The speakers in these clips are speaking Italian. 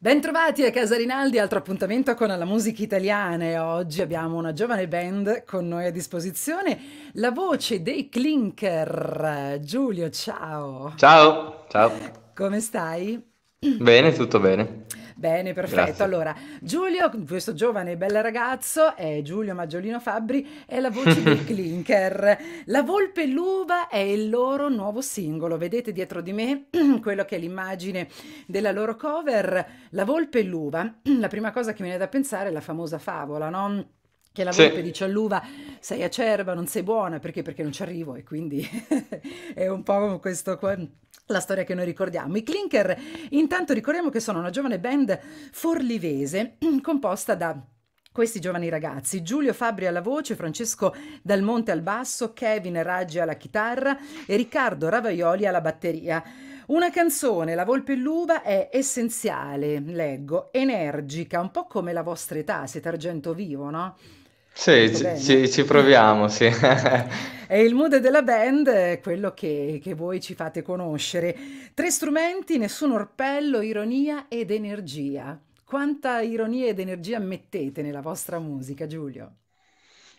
Bentrovati a Casa Rinaldi, altro appuntamento con la musica italiana e oggi abbiamo una giovane band con noi a disposizione, la voce dei Clinker. Giulio, ciao. Ciao, ciao. Come stai? Bene, tutto bene. Bene, perfetto. Grazie. Allora, Giulio, questo giovane e bel ragazzo, è Giulio Maggiolino Fabbri, è la voce di Clinker. La Volpe e l'Uva è il loro nuovo singolo. Vedete dietro di me quello che è l'immagine della loro cover. La Volpe e l'Uva, la prima cosa che mi viene da pensare è la famosa favola, no? che la volpe sì. dice all'uva sei acerba, non sei buona, perché? Perché non ci arrivo e quindi è un po' questo qua la storia che noi ricordiamo. I Clinker intanto ricordiamo che sono una giovane band forlivese composta da questi giovani ragazzi, Giulio Fabri alla voce, Francesco Dalmonte al basso, Kevin Raggi alla chitarra e Riccardo Ravaioli alla batteria. Una canzone, La Volpe e l'Uva, è essenziale, leggo, energica, un po' come la vostra età, siete argento vivo, no? Sì, ci, ci, ci proviamo, sì. E il mood della band è quello che, che, voi ci fate conoscere. Tre strumenti, nessun orpello, ironia ed energia. Quanta ironia ed energia mettete nella vostra musica, Giulio?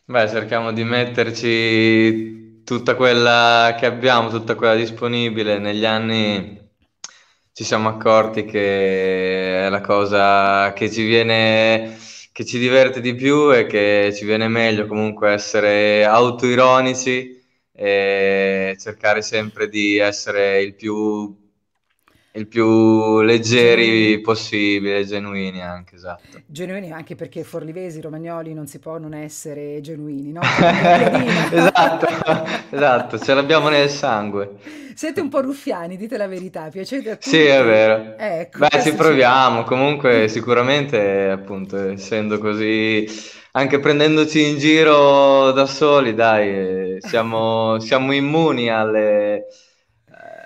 Beh, cerchiamo di metterci tutta quella che abbiamo, tutta quella disponibile. Negli anni ci siamo accorti che è la cosa che ci viene che ci diverte di più e che ci viene meglio comunque essere autoironici e cercare sempre di essere il più il più leggeri possibile, genuini anche, esatto. Genuini anche perché forlivesi, romagnoli non si può non essere genuini, no? esatto, esatto, ce l'abbiamo nel sangue. Siete un po' ruffiani, dite la verità, piacete a tutti. Sì, è vero. Ecco, Beh, ci proviamo, comunque sicuramente appunto essendo così anche prendendoci in giro da soli, dai, eh, siamo, siamo immuni alle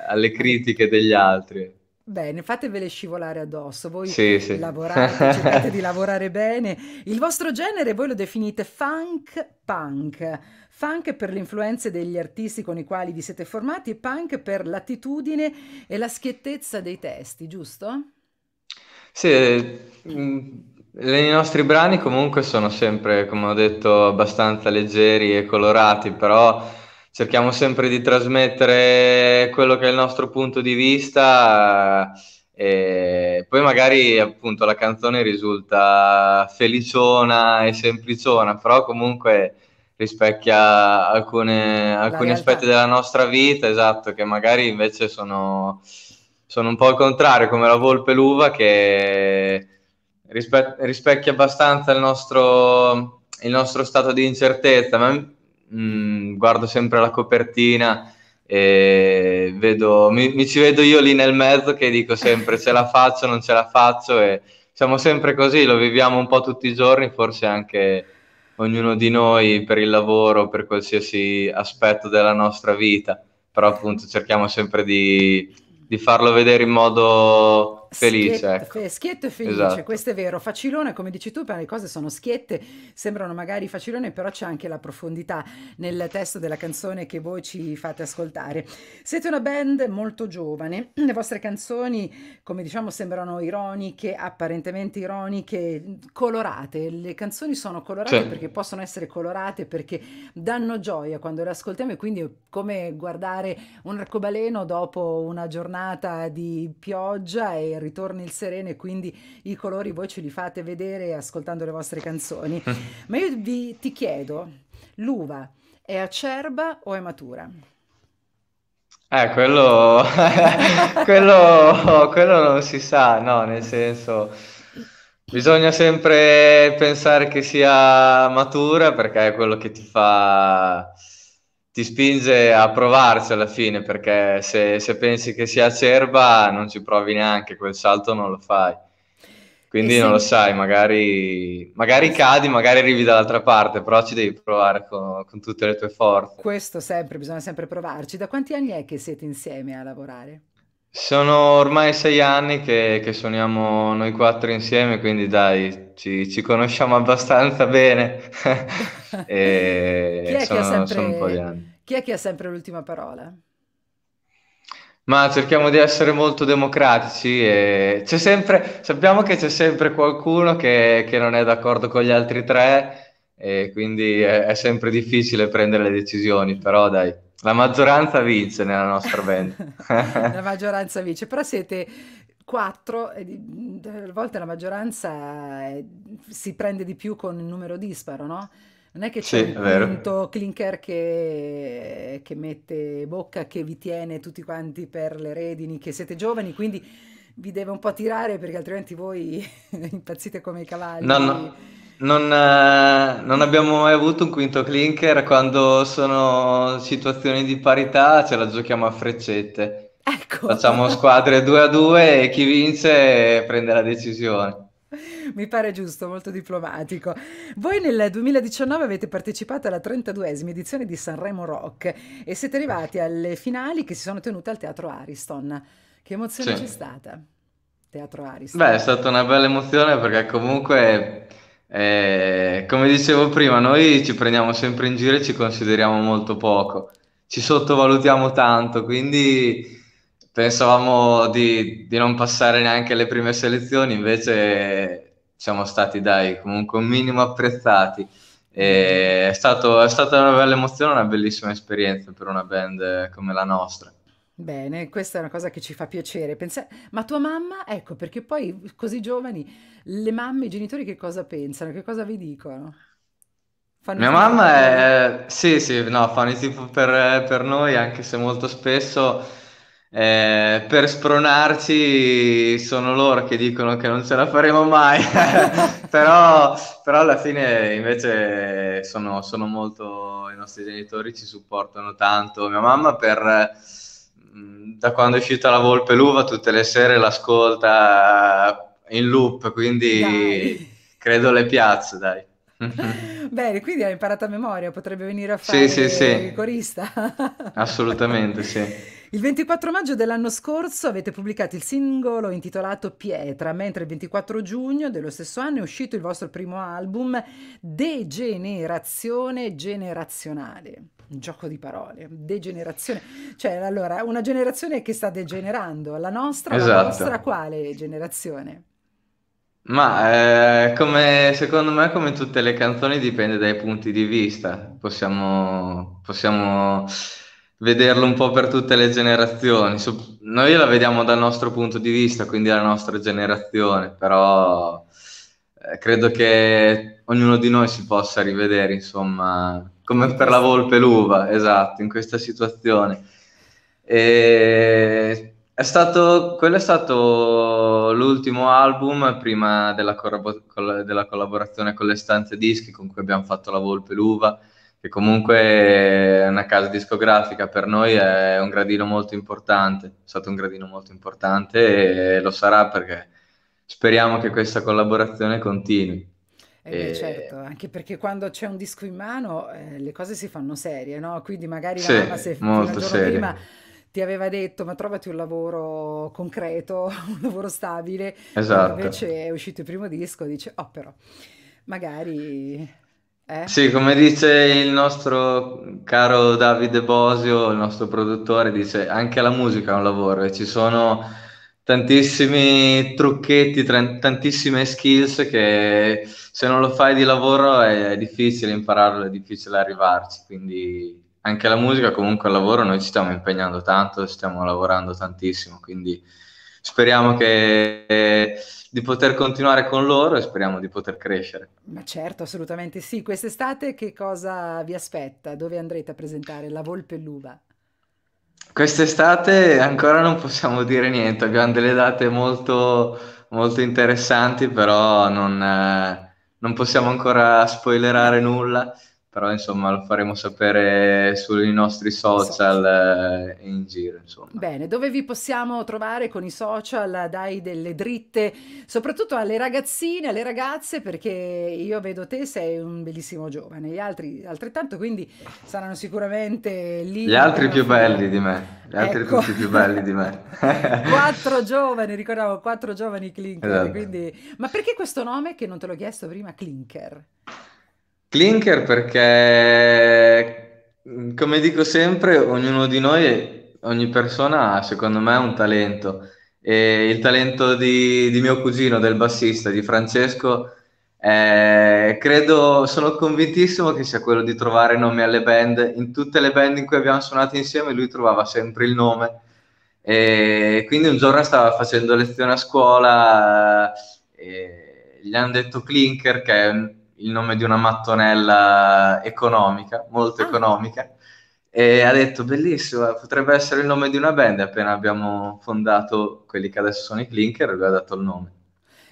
alle critiche degli altri. Bene, fatevele scivolare addosso, voi sì, eh, sì. lavorate, cercate di lavorare bene. Il vostro genere voi lo definite funk punk, funk per le influenze degli artisti con i quali vi siete formati e punk per l'attitudine e la schiettezza dei testi, giusto? Sì, eh, mm, i nostri brani comunque sono sempre, come ho detto, abbastanza leggeri e colorati, però cerchiamo sempre di trasmettere quello che è il nostro punto di vista. E poi magari appunto la canzone risulta feliciona e sempliciona, però comunque rispecchia alcune, alcuni aspetti della nostra vita, esatto, che magari invece sono, sono un po' al contrario, come la volpe l'uva che rispe- rispecchia abbastanza il nostro, il nostro stato di incertezza, ma mh, mm, guardo sempre la copertina e vedo, mi, mi, ci vedo io lì nel mezzo che dico sempre ce la faccio, non ce la faccio e siamo sempre così, lo viviamo un po' tutti i giorni, forse anche ognuno di noi per il lavoro, per qualsiasi aspetto della nostra vita, però appunto cerchiamo sempre di, di farlo vedere in modo Felice, schietto, ecco. schietto e felice, esatto. questo è vero. Facilone, come dici tu, per le cose sono schiette, sembrano magari facilone, però c'è anche la profondità nel testo della canzone che voi ci fate ascoltare. Siete una band molto giovane, le vostre canzoni, come diciamo, sembrano ironiche, apparentemente ironiche, colorate. Le canzoni sono colorate cioè. perché possono essere colorate, perché danno gioia quando le ascoltiamo e quindi è come guardare un arcobaleno dopo una giornata di pioggia e ritorna il sereno e quindi i colori voi ce li fate vedere ascoltando le vostre canzoni. Mm. Ma io vi, ti chiedo, l'uva è acerba o è matura? Eh, quello... quello... quello non si sa, no, nel senso... Bisogna sempre pensare che sia matura perché è quello che ti fa ti spinge a provarci alla fine, perché se, se, pensi che sia acerba non ci provi neanche, quel salto non lo fai. Quindi non lo sai, magari, magari cadi, magari arrivi dall'altra parte, però ci devi provare con, con tutte le tue forze. Questo sempre, bisogna sempre provarci. Da quanti anni è che siete insieme a lavorare? Sono ormai sei anni che, che suoniamo noi quattro insieme, quindi dai, ci, ci conosciamo abbastanza bene. chi, è sono, sempre... chi è che ha sempre l'ultima parola? Ma cerchiamo di essere molto democratici e c'è sempre, sappiamo che c'è sempre qualcuno che, che non è d'accordo con gli altri tre e quindi è, è sempre difficile prendere le decisioni, però dai, la maggioranza vince nella nostra band. la maggioranza vince, però siete quattro, a volte la maggioranza eh, si prende di più con il numero disparo, no? Non è che c'è sì, un punto clinker che, che mette bocca, che vi tiene tutti quanti per le redini, che siete giovani, quindi vi deve un po' tirare perché altrimenti voi impazzite come i cavalli. No, no non, eh, non, abbiamo mai avuto un quinto clinker quando sono situazioni di parità ce la giochiamo a freccette. Ecco. Facciamo squadre 2 a 2 e chi vince prende la decisione. Mi pare giusto, molto diplomatico. Voi nel 2019 avete partecipato alla 32esima edizione di Sanremo Rock e siete arrivati alle finali che si sono tenute al Teatro Ariston. Che emozione sì. c'è stata? Teatro Ariston. Beh, è stata una bella emozione perché comunque eh, come dicevo prima, noi ci prendiamo sempre in giro e ci consideriamo molto poco, ci sottovalutiamo tanto, quindi pensavamo di, di non passare neanche le prime selezioni, invece siamo stati dai comunque un minimo apprezzati. È, stato, è stata una bella emozione, una bellissima esperienza per una band come la nostra. Bene, questa è una cosa che ci fa piacere. Pensa... Ma tua mamma, ecco, perché poi così giovani, le mamme, i genitori che cosa pensano? Che cosa vi dicono? Fanno Mia mamma è... Sì, sì, no, fanno il tipo per, per noi, anche se molto spesso eh, per spronarci sono loro che dicono che non ce la faremo mai, però, però, alla fine invece sono, sono molto... i nostri genitori ci supportano tanto. Mia mamma per da quando è uscita la Volpe Luva tutte le sere l'ascolta in loop, quindi dai. credo le piazza, dai. Bene, quindi hai imparato a memoria, potrebbe venire a fare sì, sì, sì. corista. Assolutamente, sì. Il 24 maggio dell'anno scorso avete pubblicato il singolo intitolato Pietra, mentre il 24 giugno dello stesso anno è uscito il vostro primo album Degenerazione generazionale un gioco di parole, degenerazione, cioè allora una generazione che sta degenerando, la nostra, esatto. la nostra quale generazione? Ma eh, come, secondo me, come tutte le canzoni, dipende dai punti di vista. Possiamo, possiamo vederlo un po' per tutte le generazioni. noi la vediamo dal nostro punto di vista, quindi la nostra generazione, però eh, credo che ognuno di noi si possa rivedere, insomma, come per la volpe l'uva, esatto, in questa situazione. E è stato, quello è stato l'ultimo album prima della, corrabo- della collaborazione con le stanze dischi con cui abbiamo fatto la volpe l'uva, che comunque è una casa discografica per noi è un gradino molto importante, è stato un gradino molto importante e lo sarà perché speriamo che questa collaborazione continui. Eh beh, certo, anche perché quando c'è un disco in mano eh, le cose si fanno serie, no? Quindi magari la mamma Sì, se fino al molto giorno serio. prima ti aveva detto ma trovati un lavoro concreto, un lavoro stabile, quando Esatto. invece è uscito il primo disco dice oh però, magari... Eh? Sì, come dice il nostro caro Davide Bosio, il nostro produttore, dice anche la musica è un lavoro e ci sono tantissimi trucchetti, tantissime skills che se non lo fai di lavoro è difficile impararlo, è difficile arrivarci, quindi anche la musica comunque al lavoro noi ci stiamo impegnando tanto, stiamo lavorando tantissimo, quindi speriamo che, eh, di poter continuare con loro e speriamo di poter crescere. Ma certo, assolutamente sì. Quest'estate che cosa vi aspetta? Dove andrete a presentare la Volpe e l'Uva? Quest'estate ancora non possiamo dire niente, abbiamo delle date molto, molto interessanti, però non, eh, non possiamo ancora spoilerare nulla però insomma lo faremo sapere sui nostri social eh, in giro. Insomma. Bene, dove vi possiamo trovare con i social? Dai delle dritte, soprattutto alle ragazzine, alle ragazze, perché io vedo te sei un bellissimo giovane, gli altri altrettanto, quindi saranno sicuramente lì. Gli altri più belli di me, gli altri ecco. tutti più belli di me. quattro giovani, ricordavo, quattro giovani Clinker, esatto. quindi... Ma perché questo nome che non te l'ho chiesto prima, Clinker? Clinker perché, mm, come dico sempre, ognuno di noi, ogni persona ha secondo me un talento. E il talento di, di mio cugino, del bassista, di Francesco, eh, credo, sono convintissimo che sia quello di trovare nomi alle band. In tutte le band in cui abbiamo suonato insieme lui trovava sempre il nome. E quindi un giorno stava facendo lezione a scuola eh, e gli hanno detto Clinker che È un, il nome di una mattonella economica, molto ah. economica, e ha detto bellissimo, potrebbe essere il nome di una band appena abbiamo fondato quelli che adesso sono i Clinker, gli ha dato il nome.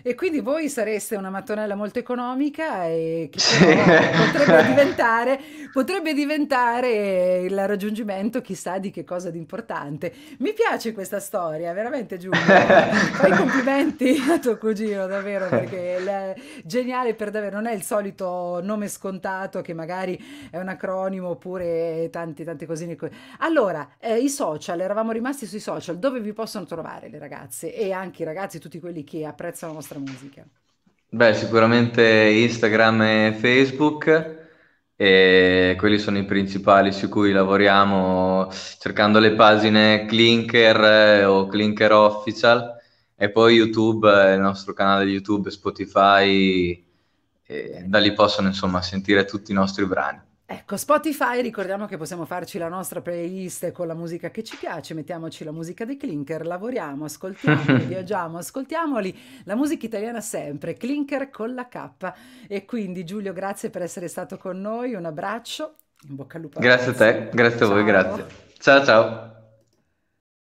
E quindi voi sareste una mattonella molto economica e sì. potrebbe, diventare, potrebbe diventare il raggiungimento chissà di che cosa di importante. Mi piace questa storia, veramente Giulio. Fai complimenti a tuo cugino, davvero, perché è geniale per davvero. Non è il solito nome scontato che magari è un acronimo oppure tante, tante cosine. Allora, eh, i social, eravamo rimasti sui social, dove vi possono trovare le ragazze e anche i ragazzi, tutti quelli che apprezzano la nostra vostra musica? Beh, sicuramente Instagram e Facebook. E quelli sono i principali su cui lavoriamo cercando le pagine Clinker eh, o Clinker Official e poi YouTube, eh, il nostro canale YouTube, Spotify, da lì possono insomma sentire tutti i nostri brani. Ecco, Spotify, ricordiamo che possiamo farci la nostra playlist con la musica che ci piace, mettiamoci la musica dei Clinker, lavoriamo, ascoltiamo, viaggiamo, ascoltiamoli, la musica italiana sempre, Clinker con la K. E quindi Giulio, grazie per essere stato con noi, un abbraccio, in bocca al lupo. Grazie a te, grazie a voi, ciao. Ciao ciao.